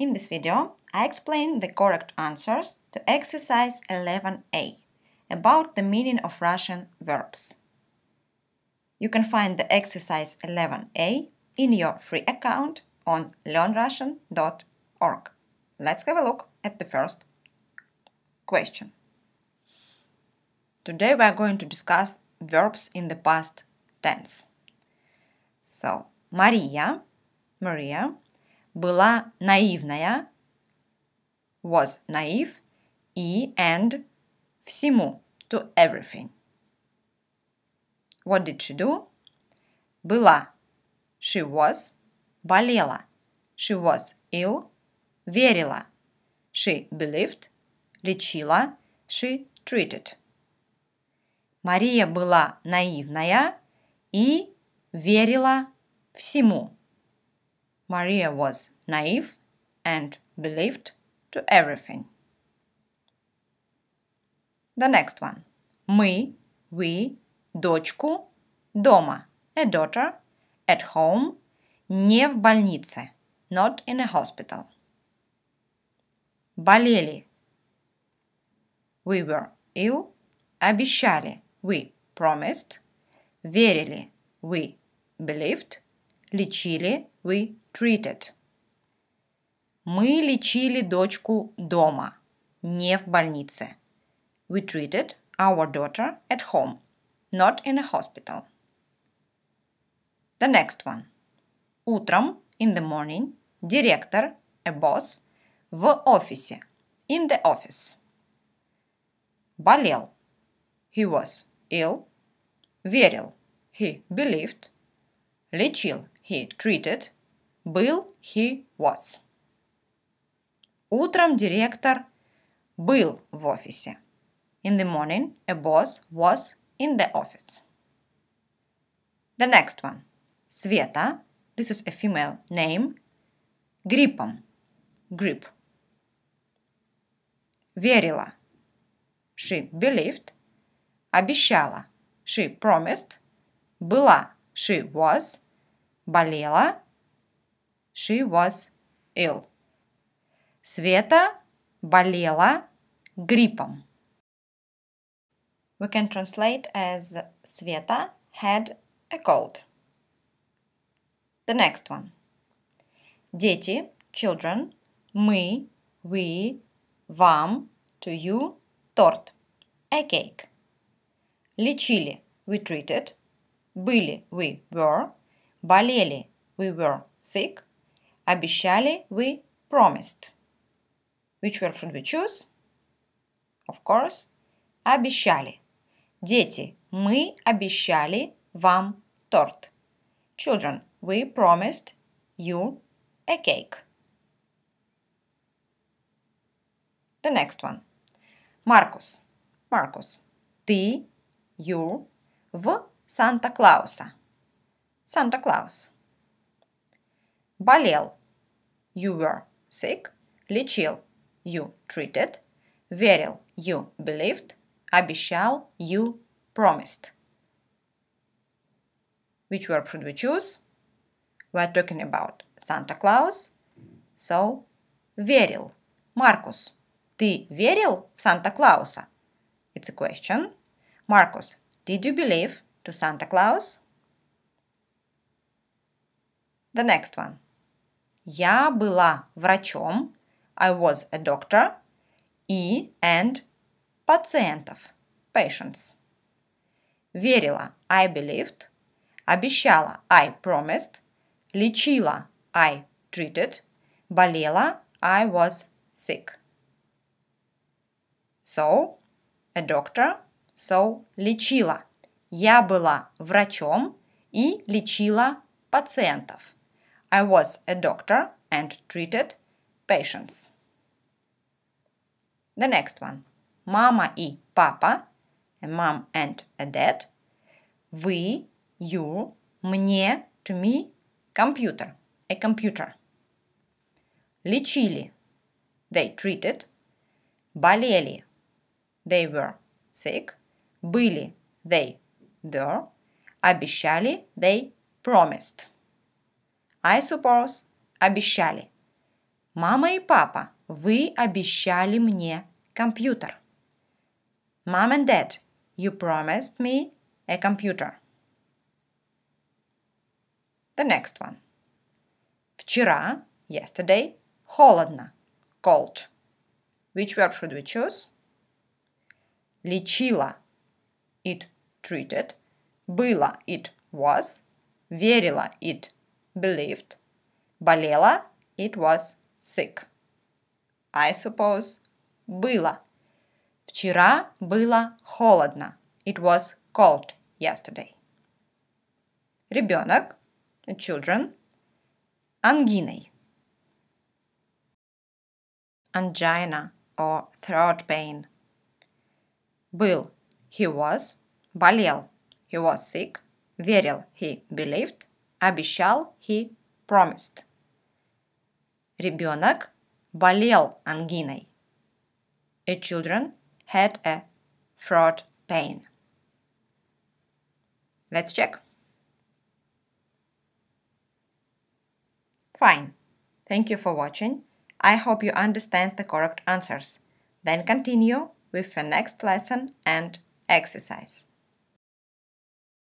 In this video, I explain the correct answers to exercise 11a about the meaning of Russian verbs. You can find the exercise 11a in your free account on learnrussian.org. Let's have a look at the first question. Today we are going to discuss verbs in the past tense. So, Maria, Maria была наивная, was naive, и and всему, to everything. What did she do? Была. She was. Болела. She was ill. Верила. She believed. Лечила. She treated. Мария была наивная и верила всему. Maria was naive and believed to everything. The next one. Мы, we, дочку, дома, a daughter, at home, не в больнице, not in a hospital. Болели. We were ill. Обещали. We promised. Верили. We believed лечили, we treated. Мы лечили дочку дома, не в больнице. We treated our daughter at home, not in a hospital. The next one. Утром, in the morning, директор, a boss, в офисе, in the office. Болел, he was ill. Верил, he believed. Лечил, he treated, был he was. Утром директор был в офисе. In the morning, a boss was in the office. The next one. Sveta, this is a female name. Gripom, grip. Верила. She believed. Обещала. She promised. Была. She was. болела. She was ill. Света болела гриппом. We can translate as Света had a cold. The next one. Дети, children, мы, we, вам, to you, торт, a cake. Лечили, we treated, были, we were, Болели we were sick. Обещали we promised. Which verb should we choose? Of course, обещали. Дети, мы обещали вам торт. Children, we promised you a cake. The next one. Маркус. Маркус. Ты, you, в Санта-Клауса. Santa Claus. Болел. You were sick. Лечил. You treated. Верил. You believed. Обещал. You promised. Which verb should we choose? We're talking about Santa Claus. So, верил. Маркус, ты верил в Санта Клауса? It's a question. Marcus, did you believe to Santa Claus? The next one. Я была врачом. I was a doctor. И and пациентов. Patients. Верила. I believed. Обещала. I promised. Лечила. I treated. Болела. I was sick. So, a doctor. So, лечила. Я была врачом и лечила пациентов. I was a doctor and treated patients. The next one. Mama и папа, a mom and a dad. Вы, you, мне, to me, computer, a computer. Лечили, they treated. Болели, they were sick. Были, they were. Обещали, they promised. I suppose обещали. Мама и папа, вы обещали мне компьютер. Mom and dad, you promised me a computer. The next one. Вчера, yesterday, холодно, cold. Which verb should we choose? Лечила, it treated. Было, it was. Верила, it believed. Болела, it was sick. I suppose, было. Вчера было холодно. It was cold yesterday. Ребенок, children, ангиной. Angina or throat pain. Был, he was, болел, he was sick, верил, he believed, Обещал he promised. Ребенок болел ангиной. A children had a throat pain. Let's check. Fine. Thank you for watching. I hope you understand the correct answers. Then continue with the next lesson and exercise.